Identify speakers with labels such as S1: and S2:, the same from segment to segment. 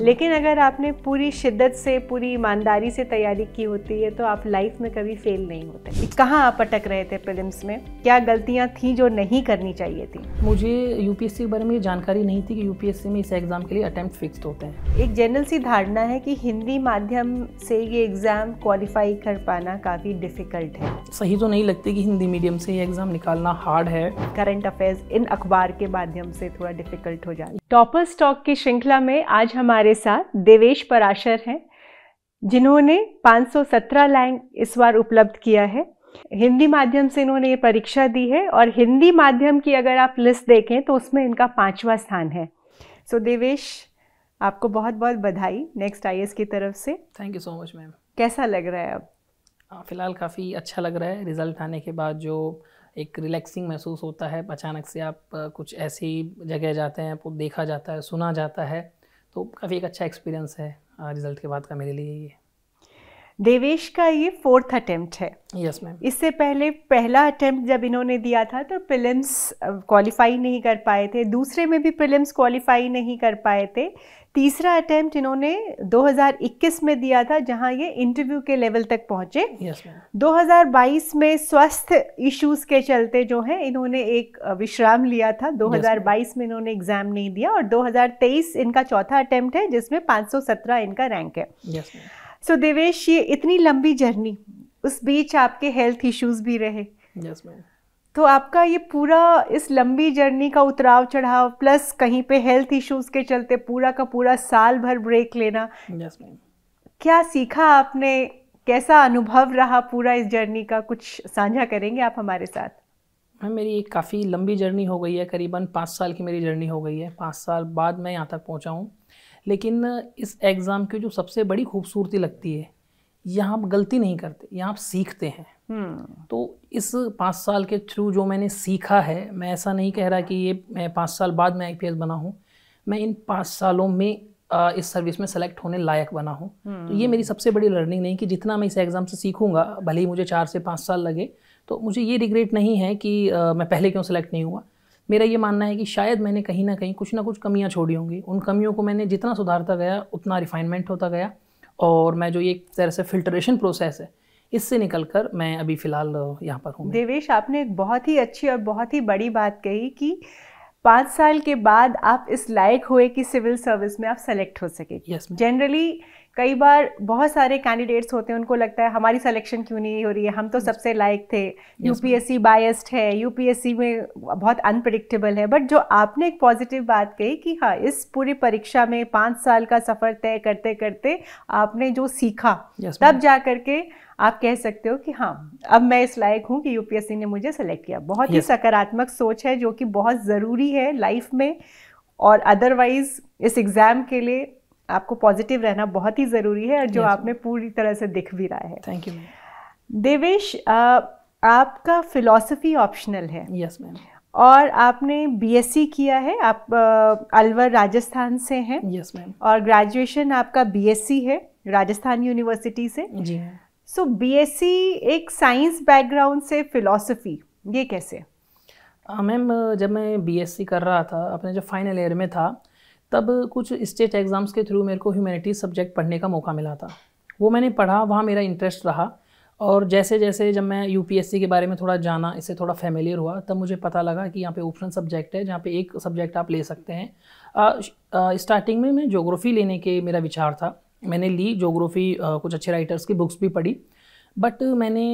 S1: लेकिन अगर आपने पूरी शिद्दत से पूरी ईमानदारी से तैयारी की होती है तो आप लाइफ में कभी फेल नहीं होते कहाँ आप अटक रहे थे प्रिलिम्स में क्या गलतियाँ थी जो नहीं करनी चाहिए थी मुझे यूपीएससी के बारे में ये जानकारी नहीं थी कि यूपीएससी में इस एग्ज़ाम के लिए अटैम्प्ट फिक्स होते हैं एक जनरल सी धारणा है कि हिंदी माध्यम से ये एग्ज़ाम क्वालिफाई कर पाना काफ़ी डिफ़िकल्ट है सही तो नहीं लगती कि हिंदी मीडियम से ये एग्ज़ाम निकालना हार्ड है करंट अफेयर्स इन अखबार के माध्यम से थोड़ा डिफ़िकल्ट हो जाए टॉपर स्टॉक की श्रृंखला में आज हम हमारे साथ देवेश पराशर हैं जिन्होंने 517 लैंग इस बार उपलब्ध किया है हिंदी माध्यम से इन्होंने ये परीक्षा दी है और हिंदी माध्यम की अगर आप लिस्ट देखें तो उसमें इनका पाँचवा स्थान है सो so, देवेश आपको बहुत बहुत बधाई नेक्स्ट आई की तरफ से thank you so much ma'am कैसा लग रहा है
S2: अब फ़िलहाल काफ़ी अच्छा लग रहा है रिज़ल्ट आने के बाद जो एक रिलैक्सिंग महसूस होता है अचानक से आप कुछ ऐसी जगह जाते हैं आपको देखा जाता है सुना जाता है तो काफ़ी एक अच्छा एक्सपीरियंस है रिजल्ट के बाद का मेरे लिए ये
S1: देवेश का ये फोर्थ अटेम्प्ट है यस मैम इससे पहले पहला अटेम्प्ट जब इन्होंने दिया था तो प्रिलिम्स क्वालिफाई नहीं कर पाए थे दूसरे में भी प्रिलिम्स क्वालिफाई नहीं कर पाए थे तीसरा अटेम्प्ट इन्होंने 2021 में दिया था जहां ये इंटरव्यू के लेवल तक पहुंचे yes, 2022 में स्वास्थ्य इश्यूज के चलते जो है इन्होंने एक विश्राम लिया था 2022 yes, में इन्होंने एग्जाम नहीं दिया और 2023 इनका चौथा अटेम्प्ट है जिसमें 517 इनका रैंक है सो yes, so, देवेश ये इतनी लंबी जर्नी उस बीच आपके हेल्थ इश्यूज भी रहे yes, तो आपका ये पूरा इस लंबी जर्नी का उतराव चढ़ाव प्लस कहीं पे हेल्थ इश्यूज के चलते पूरा का पूरा साल भर ब्रेक लेना yes, क्या सीखा आपने कैसा अनुभव रहा पूरा इस जर्नी का कुछ साझा करेंगे आप हमारे साथ
S2: मैम मेरी एक काफ़ी लंबी जर्नी हो गई है करीबन पाँच साल की मेरी जर्नी हो गई है पाँच साल बाद मैं यहाँ तक पहुँचा हूँ लेकिन इस एग्ज़ाम की जो सबसे बड़ी खूबसूरती लगती है यहाँ आप गलती नहीं करते यहाँ आप सीखते हैं हम्म। तो इस पाँच साल के थ्रू जो मैंने सीखा है मैं ऐसा नहीं कह रहा कि ये मैं पाँच साल बाद मैं आई बना हूँ मैं इन पाँच सालों में इस सर्विस में सेलेक्ट होने लायक बना हूँ तो ये हम्म। मेरी सबसे बड़ी लर्निंग नहीं कि जितना मैं इस एग्ज़ाम से सीखूंगा भले ही मुझे चार से पाँच साल लगे तो मुझे ये रिग्रेट नहीं है कि आ, मैं पहले क्यों सेलेक्ट नहीं हुआ मेरा ये मानना है कि शायद मैंने कहीं ना कहीं कुछ ना कुछ कमियाँ छोड़ी होंगी उन कमियों को मैंने जितना सुधारता गया उतना रिफाइनमेंट होता गया और मैं जो ये एक तरह से फिल्ट्रेशन प्रोसेस है
S1: इससे निकलकर मैं अभी फ़िलहाल यहाँ पर हूँ देवेश आपने एक बहुत ही अच्छी और बहुत ही बड़ी बात कही कि पाँच साल के बाद आप इस लायक हुए कि सिविल सर्विस में आप सेलेक्ट हो सके जनरली yes, कई बार बहुत सारे कैंडिडेट्स होते हैं उनको लगता है हमारी सिलेक्शन क्यों नहीं हो रही है हम तो सबसे लायक थे यूपीएससी बायस्ड है यूपीएससी में बहुत अनप्रडिक्टेबल है बट जो आपने एक पॉजिटिव बात कही कि हाँ इस पूरी परीक्षा में पाँच साल का सफ़र तय करते करते आपने जो सीखा तब जा करके आप कह सकते हो कि हाँ अब मैं इस लायक हूँ कि यूपीएससी ने मुझे सेलेक्ट किया बहुत ही सकारात्मक सोच है जो कि बहुत ज़रूरी है लाइफ में और अदरवाइज़ इस एग्ज़ाम के लिए आपको पॉजिटिव रहना बहुत ही ज़रूरी है और जो yes, आप में पूरी तरह से दिख भी रहा है थैंक यू देवेश आपका फिलॉसफी ऑप्शनल है यस yes, मैम और आपने बीएससी किया है आप आ, अलवर राजस्थान से हैं यस मैम और ग्रेजुएशन आपका बीएससी है राजस्थान यूनिवर्सिटी से जी सो बीएससी एक साइंस बैकग्राउंड से फिलॉसफी ये कैसे मैम
S2: जब मैं बीएससी कर रहा था अपने जो फाइनल ईयर में था तब कुछ स्टेट एग्ज़ाम्स के थ्रू मेरे को ह्यूमैनिटी सब्जेक्ट पढ़ने का मौका मिला था वो मैंने पढ़ा वहाँ मेरा इंटरेस्ट रहा और जैसे जैसे जब मैं यू के बारे में थोड़ा जाना इससे थोड़ा फैमिलियर हुआ तब मुझे पता लगा कि यहाँ पे ऑप्शन सब्जेक्ट है जहाँ पे एक सब्जेक्ट आप ले सकते हैं स्टार्टिंग में मैं जोग्राफ़ी लेने के मेरा विचार था मैंने ली जोग्राफ़ी कुछ अच्छे राइटर्स की बुक्स भी पढ़ी बट मैंने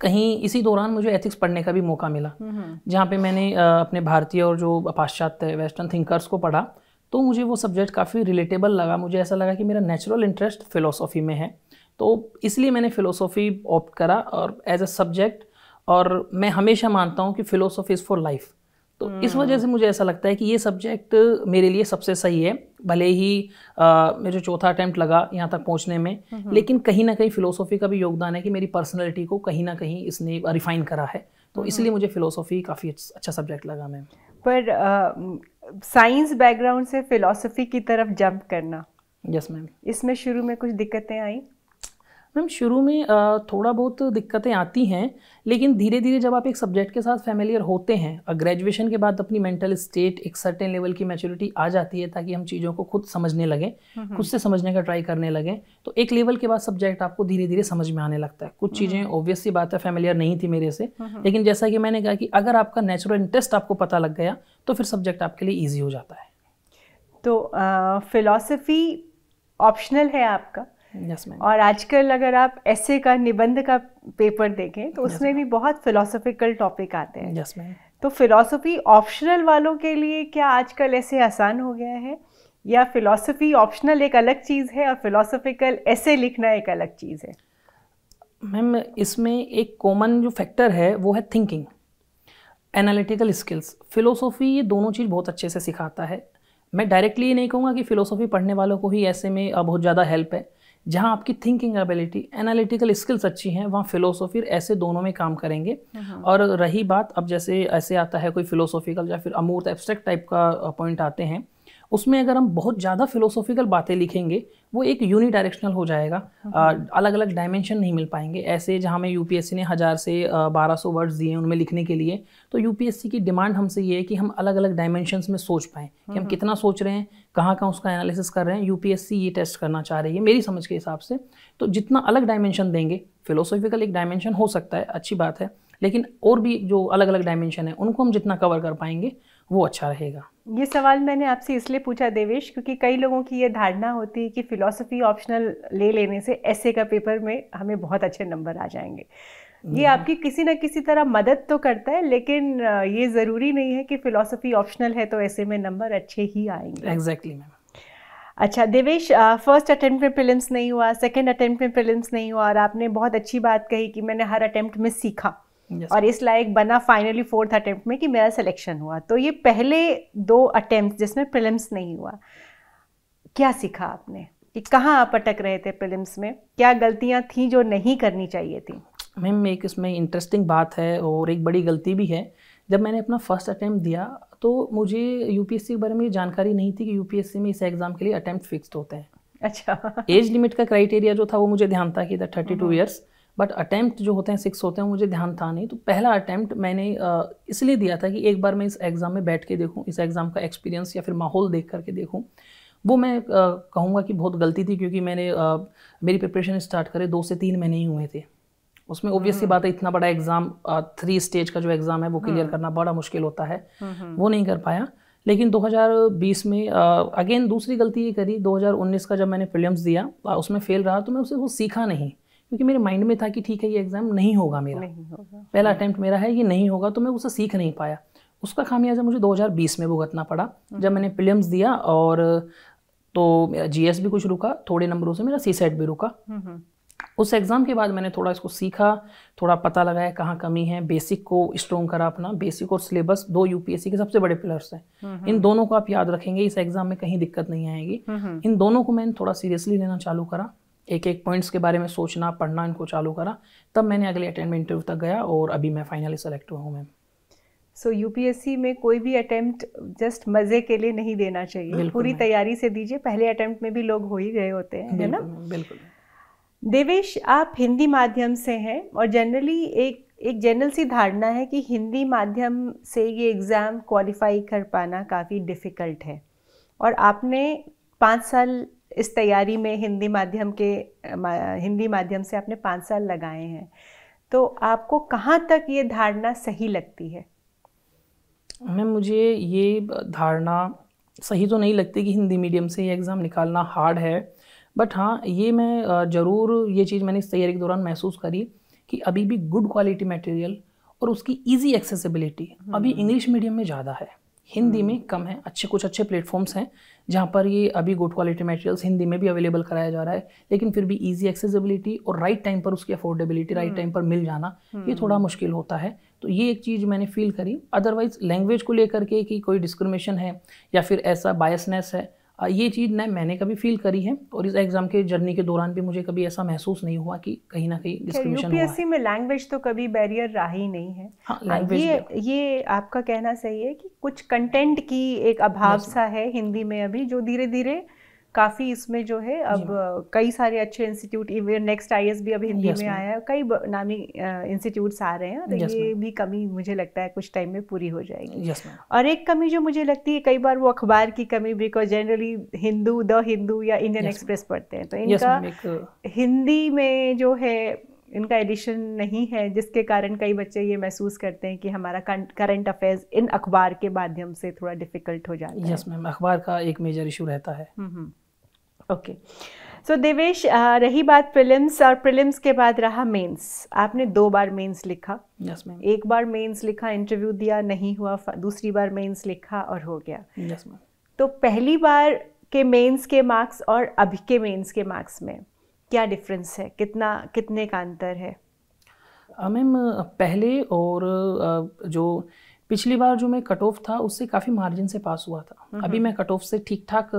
S2: कहीं इसी दौरान मुझे एथिक्स पढ़ने का भी मौका मिला हम्म। जहाँ पे मैंने अपने भारतीय और जो पाश्चात्य वेस्टर्न थिंकर्स को पढ़ा तो मुझे वो सब्जेक्ट काफ़ी रिलेटेबल लगा मुझे ऐसा लगा कि मेरा नेचुरल इंटरेस्ट फ़िलोसॉफ़ी में है तो इसलिए मैंने फ़िलोसॉफ़ी ऑप्ट करा और एज अ सब्जेक्ट और मैं हमेशा मानता हूँ कि फ़िलोसॉफ़ी इज़ फॉर लाइफ तो hmm. इस वजह से हम्म। मुझे ऐसा लगता है कि ये सब्जेक्ट मेरे लिए सबसे सही है भले ही मेरे चौथा अटैम्प्ट लगा यहाँ तक पहुँचने में हम्म। लेकिन कहीं ना कहीं फ़िलोसॉफ़ी का भी योगदान है कि मेरी पर्सनैलिटी को कहीं ना कहीं इसने रिफ़ाइन करा है तो इसलिए हम्म। मुझे फ़िलोसॉफ़ी काफ़ी अच्छा सब्जेक्ट लगा मैम
S1: पर साइंस बैकग्राउंड से फिलोसफी की तरफ जंप करना यस yes, मैम इसमें शुरू में कुछ दिक्कतें आई मैम शुरू में थोड़ा
S2: बहुत दिक्कतें आती हैं लेकिन धीरे धीरे जब आप एक सब्जेक्ट के साथ फैमिलियर होते हैं और ग्रेजुएशन के बाद अपनी मेंटल स्टेट एक सर्टेन लेवल की मैच्योरिटी आ जाती है ताकि हम चीज़ों को खुद समझने लगें हम्म, हम्म। खुद से समझने का ट्राई करने लगें तो एक लेवल के बाद सब्जेक्ट आपको धीरे धीरे समझ में आने लगता है कुछ चीज़ें ऑब्वियसली बात है फैमिलियर नहीं थी मेरे से हम्म, लेकिन जैसा कि मैंने कहा कि अगर आपका नेचुरल इंटरेस्ट आपको पता लग गया तो फिर सब्जेक्ट आपके लिए ईजी हो जाता है
S1: तो फिलोसफी ऑप्शनल है आपका yes, और आजकल अगर आप ऐसे का निबंध का पेपर देखें तो उसमें yes, भी बहुत फिलोसफिकल टॉपिक आते हैं yes, तो फिलोसफी ऑप्शनल वालों के लिए क्या आजकल ऐसे आसान हो गया है या फिलोसफी ऑप्शनल एक अलग चीज़ है और फिलोसफिकल ऐसे लिखना एक अलग चीज़ है मैम
S2: इसमें एक कॉमन जो फैक्टर है वो है थिंकिंग एनालिटिकल स्किल्स फिलोसफी ये दोनों चीज़ बहुत अच्छे से सिखाता है मैं डायरेक्टली ये नहीं कहूँगा कि फिलोसफी पढ़ने वालों को ही ऐसे में बहुत ज़्यादा हेल्प है जहाँ आपकी थिंकिंग एबिलिटी एनालिटिकल स्किल्स अच्छी हैं वहाँ फ़िलोसोफी ऐसे दोनों में काम करेंगे हाँ। और रही बात अब जैसे ऐसे आता है कोई फ़िलोसोफिकल या फिर अमूर्त एब्स्ट्रैक्ट टाइप का पॉइंट आते हैं उसमें अगर हम बहुत ज़्यादा फिलोसॉफिकल बातें लिखेंगे वो एक यूनि डायरेक्शनल हो जाएगा आ, अलग अलग डायमेंशन नहीं मिल पाएंगे ऐसे जहाँ में यू ने हज़ार से बारह सौ वर्ड्स दिए उनमें लिखने के लिए तो यू की डिमांड हमसे ये है कि हम अलग अलग डायमेंशन में सोच पाएँ कि हम हम्म। कितना सोच रहे हैं कहाँ कहाँ उसका एनालिसिस कर रहे हैं यू ये टेस्ट करना चाह रही है मेरी समझ के हिसाब से तो जितना अलग डायमेंशन देंगे फिलोसॉफिकल एक डायमेंशन हो सकता है अच्छी बात है लेकिन और भी जो अलग अलग डायमेंशन है उनको हम जितना कवर कर पाएंगे वो अच्छा रहेगा
S1: ये सवाल मैंने आपसे इसलिए पूछा देवेश क्योंकि कई लोगों की ये धारणा होती है कि फ़िलोसफी ऑप्शनल ले लेने से ऐसे का पेपर में हमें बहुत अच्छे नंबर आ जाएंगे ये हम्म। आपकी किसी ना किसी तरह मदद तो करता है लेकिन ये ज़रूरी नहीं है कि फ़िलोसफी ऑप्शनल है तो ऐसे में नंबर अच्छे ही आएंगे एग्जैक्टली exactly, मैम अच्छा देवेश फर्स्ट अटेम्प्ट में प्रिलिम्स नहीं हुआ सेकेंड अटेम्प्ट में प्रिलिम्स नहीं हुआ और आपने बहुत अच्छी बात कही कि मैंने हर अटेम्प्ट में सीखा yes. और इस लायक बना फाइनली फोर्थ अटेम्प्ट में कि मेरा सिलेक्शन हुआ तो ये पहले दो अटेम्प्ट जिसमें प्रिलिम्स नहीं हुआ क्या सीखा आपने कि कहाँ आप अटक रहे थे प्रिलिम्स में क्या गलतियाँ थी जो नहीं करनी चाहिए थी
S2: मैम एक इसमें इंटरेस्टिंग बात है और एक बड़ी गलती भी है जब मैंने अपना फर्स्ट अटैम्प्ट दिया तो मुझे यूपीएससी के बारे में जानकारी नहीं थी कि यूपीएससी में इस एग्ज़ाम के लिए अटैम्प्ट फिक्स होते हैं अच्छा एज लिमिट का क्राइटेरिया जो था वो मुझे ध्यान था कि था thirty two years but attempt जो होते हैं सिक्स होते हैं मुझे ध्यान था नहीं तो पहला अटैम्प्ट मैंने इसलिए दिया था कि एक बार मैं इस एग्ज़ाम में बैठ के देखूँ इस एग्ज़ाम का एक्सपीरियंस या फिर माहौल देख करके देखूँ वो मैं कहूँगा कि बहुत गलती थी क्योंकि मैंने मेरी प्रिपरेशन स्टार्ट करे दो से तीन महीने ही हुए थे उसमें ऑब्वियस सी हम्म। बात है इतना बड़ा एग्ज़ाम थ्री स्टेज का जो एग्ज़ाम है वो क्लियर हम्म। करना बड़ा मुश्किल होता है हम्म। वो नहीं कर पाया लेकिन 2020 में अगेन दूसरी गलती ये करी 2019 का जब मैंने फिल्म दिया उसमें फेल रहा तो मैं उसे वो सीखा नहीं क्योंकि मेरे माइंड में था कि ठीक है ये एग्ज़ाम नहीं होगा मेरा नहीं होगा पहला अटैम्प्ट मेरा है ये नहीं होगा तो मैं उसे सीख नहीं पाया उसका खामियाजा मुझे 2020 में भुगतना पड़ा हम्म। जब मैंने प्रिलिम्स दिया और तो मेरा जीएस भी कुछ रुका थोड़े नंबरों से मेरा सी सेट भी रुका हम्म, हम्म। उस एग्ज़ाम के बाद मैंने थोड़ा इसको सीखा थोड़ा पता लगाया कहाँ कमी है बेसिक को स्ट्रॉन्ग करा अपना बेसिक और सिलेबस दो यूपीएससी के सबसे बड़े पिलर्स हैं इन दोनों को आप याद रखेंगे इस एग्ज़ाम में कहीं दिक्कत नहीं आएगी इन दोनों को मैंने थोड़ा सीरियसली लेना चालू करा एक एक पॉइंट्स के बारे में सोचना पढ़ना इनको चालू करा तब मैंने अगले अटैम्प्ट इंटरव्यू तक गया और अभी मैं फाइनली सेलेक्ट हुआ हूँ मैम
S1: सो so, यूपीएससी में कोई भी अटैम्प्ट जस्ट मज़े के लिए नहीं देना चाहिए पूरी तैयारी से दीजिए पहले अटैम्प्ट में भी लोग हो ही गए होते हैं है ना बिल्कुल देवेश आप हिंदी माध्यम से हैं और जनरली एक एक जनरल सी धारणा है कि हिंदी माध्यम से ये एग्ज़ाम क्वालिफाई कर पाना काफ़ी डिफ़िकल्ट है और आपने पाँच साल इस तैयारी में हिंदी माध्यम के हिंदी माध्यम से आपने पाँच साल लगाए हैं तो आपको कहाँ तक ये धारणा सही लगती है
S2: मैं मुझे ये धारणा सही तो नहीं लगती कि हिंदी मीडियम से ये एग्ज़ाम निकालना हार्ड है बट हाँ ये मैं ज़रूर ये चीज़ मैंने इस तैयारी के दौरान महसूस करी कि अभी भी गुड क्वालिटी मटेरियल और उसकी इजी एक्सेसिबिलिटी अभी हम्म। इंग्लिश मीडियम में ज़्यादा है हिंदी में हम्म। कम है अच्छे कुछ अच्छे प्लेटफॉर्म्स हैं जहाँ पर ये अभी गुड क्वालिटी मटेरियल्स हिंदी में भी अवेलेबल कराया जा रहा है लेकिन फिर भी ईजी एक्सेसिबिलिटी और राइट टाइम पर उसकी अफोर्डेबिलिटी राइट टाइम पर मिल जाना ये थोड़ा हम्म। मुश्किल होता है तो ये एक चीज़ मैंने फील करी अदरवाइज लैंग्वेज को लेकर के कि कोई डिस्क्रिमिनेशन है या फिर ऐसा बायसनेस है ये चीज़ ना मैंने कभी फील करी है और इस एग्ज़ाम के जर्नी के दौरान भी मुझे कभी ऐसा महसूस नहीं हुआ कि कहीं ना कहीं डिस्क्रिमिनेशन यूपीएससी
S1: में लैंग्वेज तो कभी बैरियर रहा ही नहीं है हाँ, ये ये आपका कहना सही है कि कुछ कंटेंट की एक अभाव सा है हिंदी में अभी जो धीरे धीरे काफ़ी इसमें जो है अब कई सारे अच्छे इंस्टीट्यूट इवन नेक्स्ट आई भी अब हिंदी में आया है कई नामी इंस्टीट्यूट्स आ रहे हैं तो ये भी कमी मुझे लगता है कुछ टाइम में पूरी हो जाएगी और एक कमी जो मुझे लगती है कई बार वो अखबार की कमी because generally Hindu the Hindu या इंडियन एक्सप्रेस पढ़ते हैं तो इनका हिंदी में जो है इनका एडिशन नहीं है जिसके कारण कई बच्चे ये महसूस करते हैं कि हमारा करंट अफेयर्स इन अखबार के माध्यम से थोड़ा डिफिकल्ट हो जाता है यस
S2: मैम अखबार का एक मेजर इशू रहता है हम्म, हम्म।
S1: ओके सो देवेश रही बात प्रिलिम्स और प्रिलिम्स के बाद रहा मेंस आपने दो बार मेंस लिखा यस yes, एक बार मेंस लिखा इंटरव्यू दिया नहीं हुआ दूसरी बार मेंस लिखा और हो गया yes, तो पहली बार के मेंस के मार्क्स और अभी के मेंस के मार्क्स में क्या डिफरेंस है कितना कितने का अंतर है
S2: मैम uh, uh, पहले और uh, जो पिछली बार जो मैं कट ऑफ था उससे काफ़ी मार्जिन से पास हुआ था हम्म। अभी मैं कट ऑफ से ठीक ठाक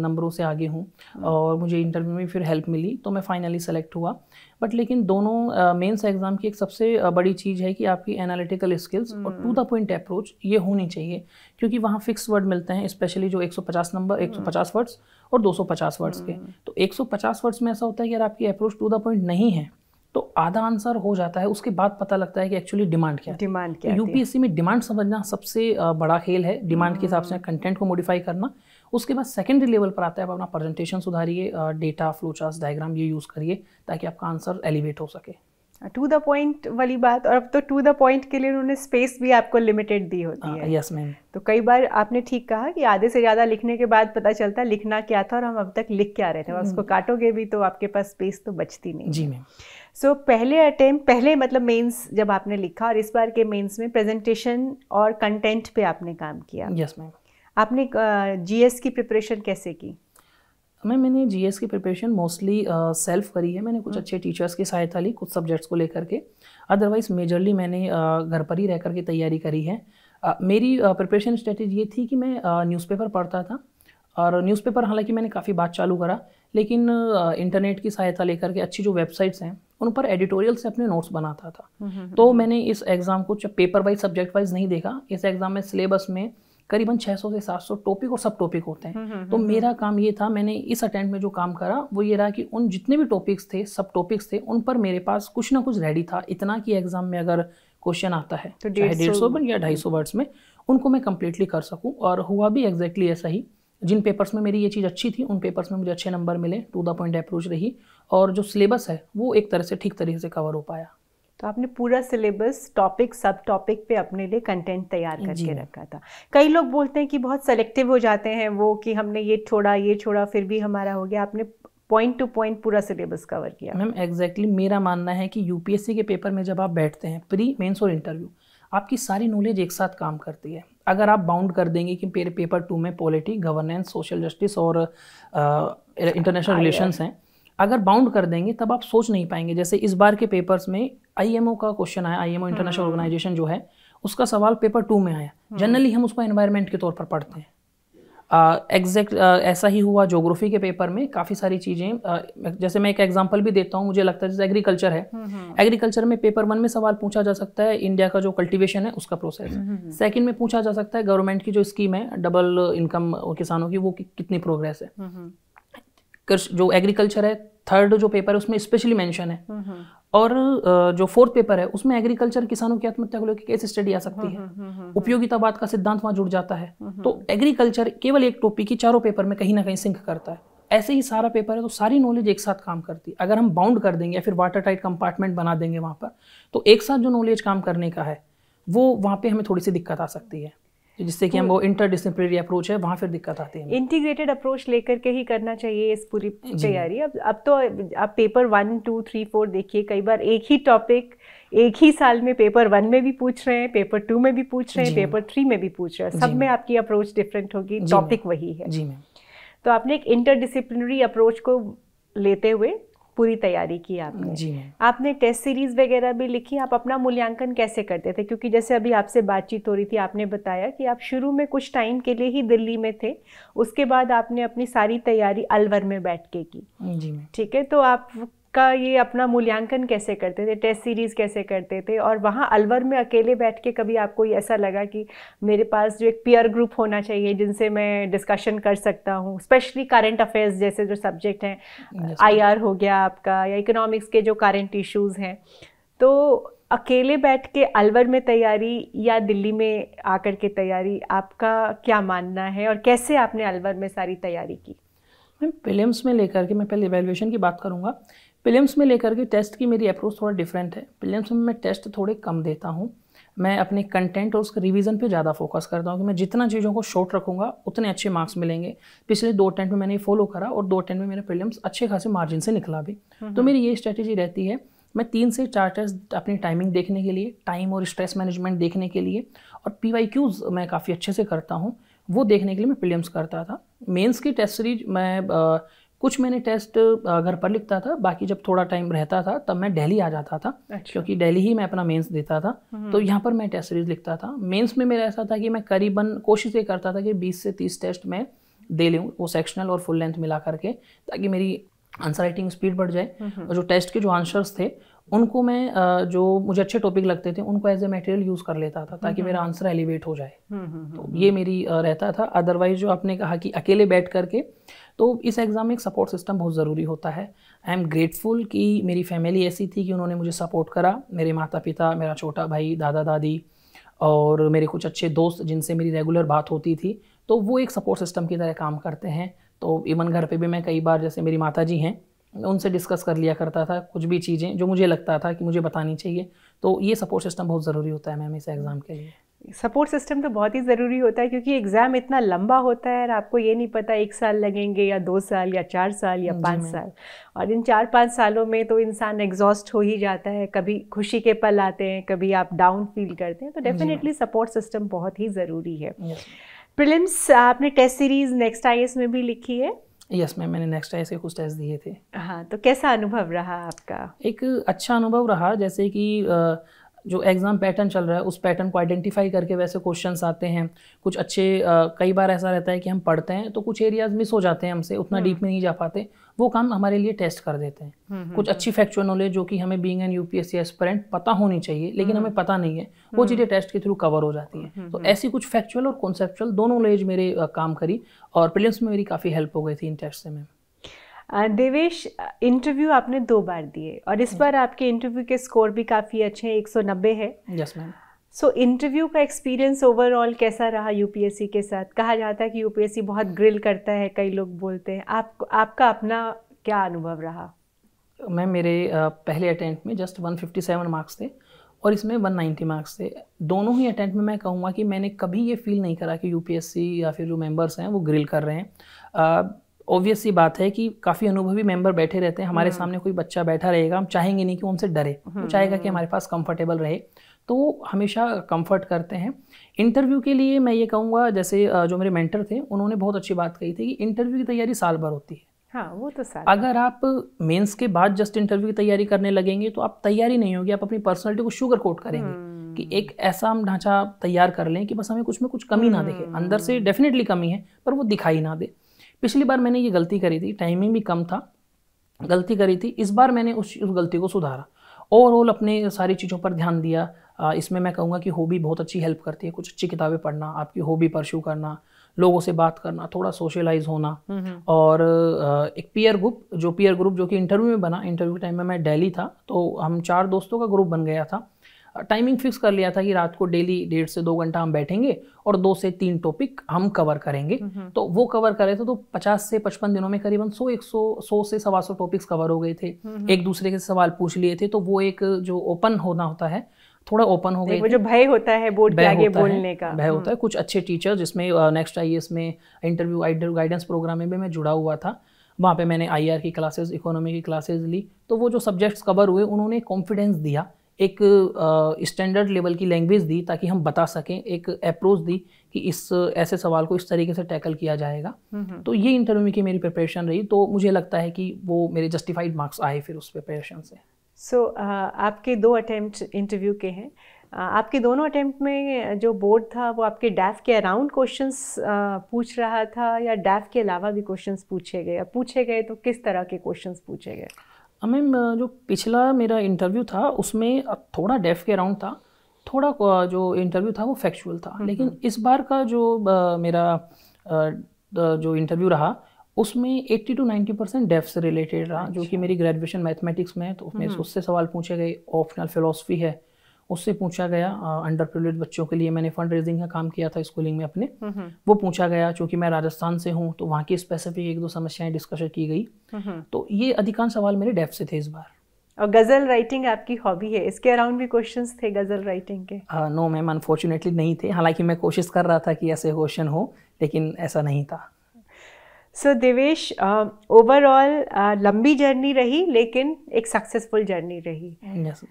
S2: नंबरों से आगे हूँ हम्म। और मुझे इंटरव्यू में फिर हेल्प मिली तो मैं फाइनली सेलेक्ट हुआ बट लेकिन दोनों मेंस एग्ज़ाम की एक सबसे बड़ी चीज़ है कि आपकी एनालिटिकल स्किल्स और टू द पॉइंट अप्रोच ये होनी चाहिए क्योंकि वहाँ फिक्स वर्ड मिलते हैं स्पेशली जो 150 नंबर 150 वर्ड्स और 250 वर्ड्स के हम्म। तो 150 वर्ड्स में ऐसा होता है कि अगर आपकी अप्रोच टू द पॉइंट नहीं है तो आधा आंसर हो जाता है उसके बाद पता लगता है कि एक्चुअली डिमांड क्या है डिमांड क्या तो यूपीएससी में डिमांड समझना सबसे बड़ा खेल है डिमांड के हिसाब से कंटेंट हम्म। को मॉडिफाई करना उसके बाद सेकेंडरी लेवल पर आता है आप अपना प्रेजेंटेशन सुधारिए डेटा फ्लोचार्स डायग्राम ये यूज़ करिए ताकि आपका आंसर एलिवेट हो सके
S1: टू द पॉइंट वाली बात और अब तो टू द पॉइंट के लिए उन्होंने स्पेस भी आपको लिमिटेड दी होती हाँ, है यस मैम तो कई बार आपने ठीक कहा कि आधे से ज़्यादा लिखने के बाद पता चलता है लिखना क्या था और हम अब तक लिख क्या रहे थे और उसको हम्म। काटोगे भी तो आपके पास स्पेस तो बचती नहीं जी मैम सो so, पहले अटैम्प्ट पहले मतलब मेंस जब आपने लिखा और इस बार के मेंस में प्रेजेंटेशन और कंटेंट पे आपने काम किया यस yes, मैम आपने जीएस uh, की प्रिपरेशन कैसे की
S2: मैम मैंने जीएस की प्रिपरेशन मोस्टली सेल्फ करी है मैंने कुछ हम्म। अच्छे टीचर्स की सहायता ली कुछ सब्जेक्ट्स को लेकर के अदरवाइज मेजरली मैंने uh, घर पर ही रह करके तैयारी करी है uh, मेरी प्रिपरेशन स्ट्रेटेजी ये थी कि मैं न्यूज़पेपर पढ़ता था और न्यूज़पेपर हालांकि मैंने काफ़ी बात चालू करा लेकिन इंटरनेट की सहायता लेकर के अच्छी जो वेबसाइट्स हैं उन पर एडिटोरियल से अपने नोट्स बनाता था हम्म, हम्म, तो हम्म। मैंने इस एग्ज़ाम को पेपर वाइज सब्जेक्ट वाइज नहीं देखा इस एग्ज़ाम में सिलेबस में करीबन 600 से 700 टॉपिक और सब टॉपिक होते हैं तो मेरा काम ये था मैंने इस अटेम्प्ट में जो काम करा वो ये रहा कि उन जितने भी टॉपिक्स थे सब टॉपिक्स थे उन पर मेरे पास कुछ ना कुछ रेडी था इतना कि एग्ज़ाम में अगर क्वेश्चन आता है तो चाहे डेढ़ सौ या ढाई सौ वर्ड्स में उनको मैं कम्प्लीटली कर सकूँ और हुआ भी एग्जैक्टली ऐसा ही जिन पेपर्स में मेरी ये चीज़ अच्छी थी उन पेपर्स में मुझे अच्छे नंबर मिले टू द पॉइंट अप्रोच रही और जो सिलेबस है वो एक तरह से ठीक तरीके से कवर हो पाया
S1: तो आपने पूरा सिलेबस टॉपिक सब टॉपिक पे अपने लिए कंटेंट तैयार करके रखा था कई लोग बोलते हैं कि बहुत सेलेक्टिव हो जाते हैं वो कि हमने ये छोड़ा ये छोड़ा फिर भी हमारा हो गया आपने पॉइंट टू पॉइंट पूरा सिलेबस कवर किया मैम
S2: एग्जैक्टली exactly, मेरा मानना है कि यूपीएससी के पेपर में जब आप बैठते हैं प्री मेंस और इंटरव्यू आपकी सारी नॉलेज एक साथ काम करती है अगर आप बाउंड कर देंगे कि पेपर टू में पॉलिटी गवर्नेंस सोशल जस्टिस और इंटरनेशनल uh, रिलेशंस हैं अगर बाउंड कर देंगे तब आप सोच नहीं पाएंगे जैसे इस बार के पेपर्स में आईएमओ का क्वेश्चन आया आईएमओ इंटरनेशनल ऑर्गेनाइजेशन जो है उसका सवाल पेपर टू में आया जनरली हम्म। हम उसको एनवायरमेंट के तौर पर पढ़ते हैं एग्जैक्ट uh, uh, ऐसा ही हुआ जोग्राफी के पेपर में काफ़ी सारी चीज़ें uh, जैसे मैं एक एग्जांपल भी देता हूँ मुझे लगता है जैसे एग्रीकल्चर है एग्रीकल्चर हम्म, हम्म। में पेपर वन में सवाल पूछा जा सकता है इंडिया का जो कल्टीवेशन है उसका प्रोसेस सेकंड में पूछा जा सकता है गवर्नमेंट की जो स्कीम है डबल इनकम किसानों की वो कि, कितनी प्रोग्रेस है जो एग्रीकल्चर है थर्ड जो पेपर है उसमें स्पेशली मेंशन है हम्म, हम्म। और जो फोर्थ पेपर है उसमें एग्रीकल्चर किसानों की आत्महत्या को लेकर कैसे स्टडी आ सकती हम्म, है उपयोगितावाद का सिद्धांत वहां जुड़ जाता है तो एग्रीकल्चर केवल एक टॉपिक ही चारों पेपर में कहीं ना कहीं सिंक करता है ऐसे ही सारा पेपर है तो सारी नॉलेज एक साथ काम करती है अगर हम बाउंड कर देंगे या फिर वाटर टाइट कंपार्टमेंट बना देंगे वहां पर तो एक साथ जो नॉलेज काम करने का है वो वहां पे हमें थोड़ी सी दिक्कत आ सकती है जिससे कि हम तो वो इंटर डिसिप्लिनरी अप्रोच है वहाँ फिर दिक्कत आती है
S1: इंटीग्रेटेड अप्रोच लेकर के ही करना चाहिए इस पूरी तैयारी अब अब तो आप paper one two three four देखिए कई बार एक ही टॉपिक एक ही साल में पेपर वन में भी पूछ रहे हैं पेपर टू में भी पूछ रहे हैं पेपर थ्री में भी पूछ रहे हैं सब में आपकी अप्रोच डिफरेंट होगी टॉपिक वही है जी मैम तो आपने एक इंटर अप्रोच को लेते हुए पूरी तैयारी की आपने जी आपने टेस्ट सीरीज वगैरह भी लिखी आप अपना मूल्यांकन कैसे करते थे क्योंकि जैसे अभी आपसे बातचीत हो रही थी आपने बताया कि आप शुरू में कुछ टाइम के लिए ही दिल्ली में थे उसके बाद आपने अपनी सारी तैयारी अलवर में बैठ के की जी ठीक है तो आप का ये अपना मूल्यांकन कैसे करते थे टेस्ट सीरीज़ कैसे करते थे और वहाँ अलवर में अकेले बैठ के कभी आपको ऐसा लगा कि मेरे पास जो एक पीयर ग्रुप होना चाहिए जिनसे मैं डिस्कशन कर सकता हूँ स्पेशली करंट अफेयर्स जैसे जो सब्जेक्ट
S2: हैं आईआर
S1: हो गया आपका या इकोनॉमिक्स के जो करंट इश्यूज़ हैं तो अकेले बैठ के अलवर में तैयारी या दिल्ली में आकर के तैयारी आपका क्या मानना है और कैसे आपने अलवर में सारी तैयारी की
S2: मैम फिल्म में लेकर के मैं पहले इवेल्यूशन की बात करूँगा प्रीलिम्स में लेकर के टेस्ट की मेरी अप्रोच थोड़ा डिफरेंट है प्रीलिम्स में मैं टेस्ट थोड़े कम देता हूँ मैं अपने कंटेंट और उसके रिवीजन पे ज़्यादा फोकस करता हूँ कि मैं जितना चीज़ों को शॉर्ट रखूँगा उतने अच्छे मार्क्स मिलेंगे पिछले दो टेंट में मैंने ये फॉलो करा और दो टेंट में मेरे प्रीलिम्स अच्छे खासे मार्जिन से निकला भी हम्म, तो हम्म। मेरी ये स्ट्रैटेजी रहती है मैं तीन से चार टेस्ट अपनी टाइमिंग देखने के लिए टाइम और स्ट्रेस मैनेजमेंट देखने के लिए और पी वाई क्यूज़ मैं काफ़ी अच्छे से करता हूँ वो देखने के लिए मैं प्रीलिम्स करता था मेंस की टेस्ट सीरीज मैं कुछ मैंने टेस्ट घर पर लिखता था बाकी जब थोड़ा टाइम रहता था तब मैं दिल्ली आ जाता था अच्छा। क्योंकि दिल्ली ही मैं अपना मेंस देता था हम्म। तो यहाँ पर मैं टेस्ट सीरीज लिखता था मेंस में मेरा ऐसा था कि मैं करीबन कोशिश ये करता था कि 20 से 30 टेस्ट मैं दे लूँ वो सेक्शनल और फुल लेंथ मिला करके ताकि मेरी आंसर राइटिंग स्पीड बढ़ जाए हम्म। और जो टेस्ट के जो आंसर्स थे उनको मैं जो मुझे अच्छे टॉपिक लगते थे उनको एज ए मटेरियल यूज़ कर लेता था ताकि मेरा आंसर हम्म। एलिवेट हो जाए तो ये मेरी रहता था अदरवाइज जो आपने कहा कि अकेले बैठ करके तो इस एग्ज़ाम में एक सपोर्ट सिस्टम बहुत ज़रूरी होता है आई एम ग्रेटफुल कि मेरी फैमिली ऐसी थी कि उन्होंने मुझे सपोर्ट करा मेरे माता पिता मेरा छोटा भाई दादा दादी और मेरे कुछ अच्छे दोस्त जिनसे मेरी रेगुलर बात होती थी तो वो एक सपोर्ट सिस्टम की तरह काम करते हैं तो इवन घर पे भी मैं कई बार जैसे मेरी माता जी हैं उनसे डिस्कस कर लिया करता था कुछ भी चीज़ें जो मुझे लगता था कि मुझे बतानी
S1: चाहिए तो ये सपोर्ट सिस्टम बहुत ज़रूरी होता है मैम इस एग्ज़ाम के लिए सपोर्ट सिस्टम तो बहुत ही ज़रूरी होता है क्योंकि एग्ज़ाम इतना लंबा होता है और आपको ये नहीं पता एक साल लगेंगे या दो साल या चार साल या पाँच साल और इन चार पाँच सालों में तो इंसान एग्जॉस्ट हो ही जाता है कभी खुशी के पल आते हैं कभी आप डाउन फील करते हैं तो डेफिनेटली सपोर्ट सिस्टम बहुत ही ज़रूरी है प्रिलिम्स आपने टेस्ट सीरीज़ नेक्स्ट आई में भी लिखी है
S2: यस मैम मैंने नेक्स्ट ऐसे कुछ टेस्ट दिए थे
S1: हाँ तो कैसा अनुभव रहा आपका एक अच्छा अनुभव रहा जैसे
S2: कि जो एग्ज़ाम पैटर्न चल रहा है उस पैटर्न को आइडेंटिफाई करके वैसे क्वेश्चन आते हैं कुछ अच्छे आ, कई बार ऐसा रहता है कि हम पढ़ते हैं तो कुछ एरियाज मिस हो जाते हैं हमसे उतना डीप हम्म। में नहीं जा पाते वो काम हमारे लिए टेस्ट कर देते हैं हम्म, हम्म, कुछ अच्छी फैक्चुअल नॉलेज जो कि हमें बीइंग एन यूपीएससी एस्परेंट पता होनी चाहिए लेकिन हमें पता नहीं है वो चीज़ें टेस्ट के थ्रू कवर हो जाती हैं तो ऐसी कुछ फैक्चुअल और कॉन्सेप्चुअल दोनों नॉलेज मेरे काम करी और प्रिलिम्स में मेरी काफ़ी हेल्प हो गई थी इन टेस्ट से मैम
S1: देवेश इंटरव्यू आपने दो बार दिए और इस बार आपके इंटरव्यू के स्कोर भी काफ़ी अच्छे हैं एक सौ नब्बे है यस मैम सो इंटरव्यू का एक्सपीरियंस ओवरऑल कैसा रहा यूपीएससी के साथ कहा जाता है कि यूपीएससी बहुत ग्रिल करता है कई लोग बोलते हैं आप आपका अपना क्या अनुभव रहा
S2: मैम मेरे पहले अटेम्प्ट में जस्ट 157 मार्क्स थे और इसमें 190 मार्क्स थे दोनों ही अटेम्प्ट में मैं कहूँगा कि मैंने कभी ये फील नहीं करा कि यूपीएससी या फिर जो मेम्बर्स हैं वो ग्रिल कर रहे हैं ऑब्वियस सी बात है कि काफ़ी अनुभवी मेंबर बैठे रहते हैं हमारे हाँ। सामने कोई बच्चा बैठा रहेगा हम चाहेंगे नहीं कि वो डरे वो हम्म। चाहेगा कि हमारे पास कंफर्टेबल रहे तो वो हमेशा कंफर्ट करते हैं इंटरव्यू के लिए मैं ये कहूँगा जैसे जो मेरे मेंटर थे उन्होंने बहुत अच्छी बात कही थी कि इंटरव्यू की तैयारी साल भर होती है
S1: हाँ वो तो साल
S2: अगर आप मेंस के बाद जस्ट इंटरव्यू की तैयारी करने लगेंगे तो आप तैयारी नहीं होगी आप अपनी पर्सनलिटी को शुगर कोट करेंगे हम्म। कि एक ऐसा हम ढांचा तैयार कर लें कि बस हमें कुछ में कुछ कमी ना दिखे अंदर से डेफिनेटली हम्म। कमी है पर वो दिखाई ना दे पिछली बार मैंने ये गलती करी थी टाइमिंग भी कम था गलती करी थी इस बार मैंने उस उस गलती को सुधारा ओवरऑल अपने सारी चीज़ों पर ध्यान दिया आ, इसमें मैं कहूँगा कि हॉबी बहुत अच्छी हेल्प करती है कुछ अच्छी किताबें पढ़ना आपकी हॉबी परस्यू करना लोगों से बात करना थोड़ा सोशलाइज होना हम्म, हम्म। और एक पीयर ग्रुप जो पीयर ग्रुप जो कि इंटरव्यू में बना इंटरव्यू के टाइम में मैं डेली था तो हम चार दोस्तों का ग्रुप बन गया था टाइमिंग फिक्स कर लिया था कि रात को डेली डेढ़ से दो घंटा हम बैठेंगे और दो से तीन टॉपिक हम कवर करेंगे तो वो कवर कर रहे थे तो पचास से पचपन दिनों में करीबन सौ एक सौ सौ से सवा सौ टॉपिक्स कवर हो गए थे एक दूसरे के सवाल पूछ लिए थे तो वो एक जो ओपन होना होता है थोड़ा ओपन हो गया जो भय होता है बोर्ड के आगे बोलने का भय होता है हम्म। कुछ अच्छे टीचर जिसमें नेक्स्ट आई में इंटरव्यू गाइडेंस प्रोग्राम में भी मैं जुड़ा हुआ था वहाँ पे मैंने आई e की क्लासेस इकोनॉमी की क्लासेस ली तो वो जो सब्जेक्ट्स कवर हुए उन्होंने कॉन्फिडेंस दिया एक स्टैंडर्ड लेवल की लैंग्वेज दी ताकि हम बता सकें एक अप्रोच दी कि इस ऐसे सवाल को इस तरीके से टैकल किया जाएगा हम्म, हम्म। तो ये इंटरव्यू की मेरी प्रिपरेशन रही तो मुझे लगता है कि वो मेरे जस्टिफाइड मार्क्स आए फिर उस प्रिपरेशन से
S1: सो so, uh, आपके दो अटैम्प्ट इंटरव्यू के हैं uh, आपके दोनों अटैम्प्ट में जो बोर्ड था वो आपके डैफ के अराउंड क्वेश्चंस uh, पूछ रहा था या डैफ के अलावा भी क्वेश्चंस पूछे गए पूछे गए तो किस तरह के क्वेश्चंस पूछे गए
S2: मैम जो पिछला मेरा इंटरव्यू था उसमें थोड़ा डेफ के अराउंड था थोड़ा जो इंटरव्यू था वो फैक्चुअल था हम्म, लेकिन हम्म। इस बार का जो मेरा जो इंटरव्यू रहा उसमें 80 टू 90 परसेंट डेफ से रिलेटेड रहा जो कि अच्छा। मेरी ग्रेजुएशन मैथमेटिक्स में है तो उसमें हम्म। उससे सवाल पूछे गए ऑप्शनल फिलोसफी है उससे पूछा गया अंडर प्रिवलेज बच्चों के लिए मैंने फंड रेजिंग का काम किया था स्कूलिंग में अपने हम्म, हम्म। वो पूछा गया चूंकि मैं राजस्थान से हूँ तो वहाँ की स्पेसिफिक एक दो समस्याएं डिस्कशन की गई
S1: हम्म, तो ये अधिकांश सवाल मेरे डेफ से थे इस बार और गज़ल राइटिंग आपकी हॉबी है इसके अराउंड भी क्वेश्चन थे गज़ल राइटिंग के
S2: नो मैम अनफॉर्चुनेटली नहीं थे हालांकि मैं कोशिश कर रहा था कि
S1: ऐसे क्वेश्चन हो लेकिन ऐसा नहीं था सो देवेश ओवरऑल लंबी जर्नी रही लेकिन एक सक्सेसफुल जर्नी रही yes.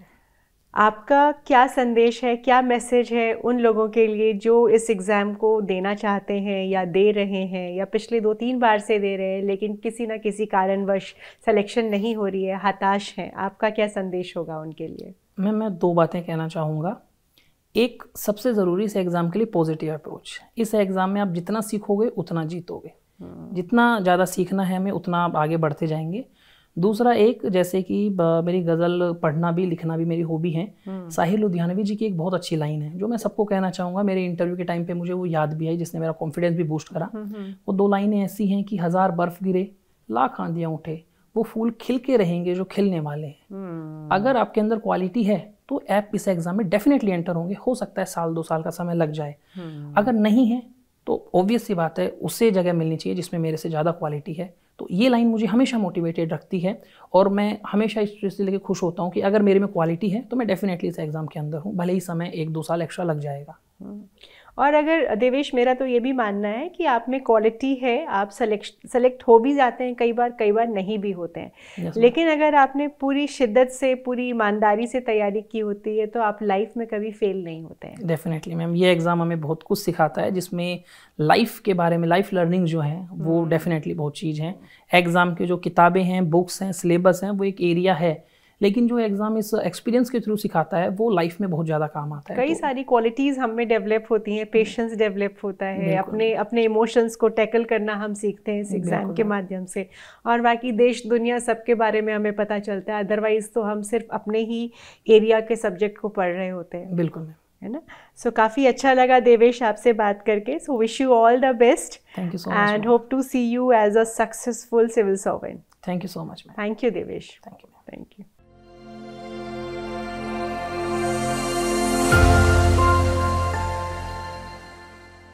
S1: आपका क्या संदेश है क्या मैसेज है उन लोगों के लिए जो इस एग्ज़ाम को देना चाहते हैं या दे रहे हैं या पिछले दो तीन बार से दे रहे हैं लेकिन किसी ना किसी कारणवश सिलेक्शन नहीं हो रही है हताश हैं आपका क्या संदेश होगा उनके लिए
S2: मैं मैं दो बातें कहना चाहूँगा एक सबसे ज़रूरी इस एग्ज़ाम के लिए पॉजिटिव अप्रोच इस एग्ज़ाम में आप जितना सीखोगे उतना जीतोगे हम्म। जितना ज़्यादा सीखना है हमें उतना आप आगे बढ़ते जाएंगे दूसरा एक जैसे कि मेरी गज़ल पढ़ना भी लिखना भी मेरी हॉबी है हम्म। साहिर लुधियानवी जी की एक बहुत अच्छी लाइन है जो मैं सबको कहना चाहूँगा मेरे इंटरव्यू के टाइम पे मुझे वो याद भी आई जिसने मेरा कॉन्फिडेंस भी बूस्ट करा हम्म, हम्म। वो दो लाइनें ऐसी हैं कि हज़ार बर्फ़ गिरे लाख आंधियाँ उठे वो फूल खिल के रहेंगे जो खिलने वाले हैं अगर आपके अंदर क्वालिटी है तो ऐप इस एग्ज़ाम में डेफिनेटली एंटर होंगे हो सकता है साल दो साल का समय लग जाए अगर नहीं है तो ऑब्वियस सी बात है उसे जगह मिलनी चाहिए जिसमें मेरे से ज़्यादा क्वालिटी है तो ये लाइन मुझे हमेशा मोटिवेटेड रखती है और मैं हमेशा इस चीज़ से लेकर खुश होता हूँ कि अगर मेरे में क्वालिटी है तो मैं डेफिनेटली इस एग्ज़ाम के अंदर हूँ भले ही समय एक दो साल एक्स्ट्रा लग जाएगा
S1: हम्म। और अगर देवेश मेरा तो ये भी मानना है कि आप में क्वालिटी है आप सेलेक्ट सेलेक्ट हो भी जाते हैं कई बार कई बार नहीं भी होते हैं लेकिन अगर आपने पूरी शिद्दत से पूरी ईमानदारी से तैयारी की होती है तो आप लाइफ में कभी फेल नहीं होते हैं
S2: डेफिनेटली मैम ये एग्ज़ाम हमें बहुत कुछ सिखाता है जिसमें लाइफ के बारे में लाइफ लर्निंग जो है वो डेफिनेटली हम्म। बहुत चीज़ है एग्ज़ाम के जो किताबें हैं बुक्स हैं सिलेबस हैं वो एक एरिया है लेकिन जो एग्ज़ाम इस एक्सपीरियंस के थ्रू सिखाता है वो लाइफ में बहुत ज़्यादा काम आता है कई तो,
S1: सारी क्वालिटीज़ हमें डेवलप होती हैं पेशेंस डेवलप होता है अपने अपने इमोशंस को टैकल करना हम सीखते हैं इस एग्ज़ाम के माध्यम से और बाकी देश दुनिया सबके बारे में हमें पता चलता है अदरवाइज़ तो हम सिर्फ अपने ही एरिया के सब्जेक्ट को पढ़ रहे होते हैं बिल्कुल है ना सो so, काफ़ी अच्छा लगा देवेश आपसे बात करके so wish you all the best and hope to see you as a successful civil servant thank you so much thank you Devesh thank you thank you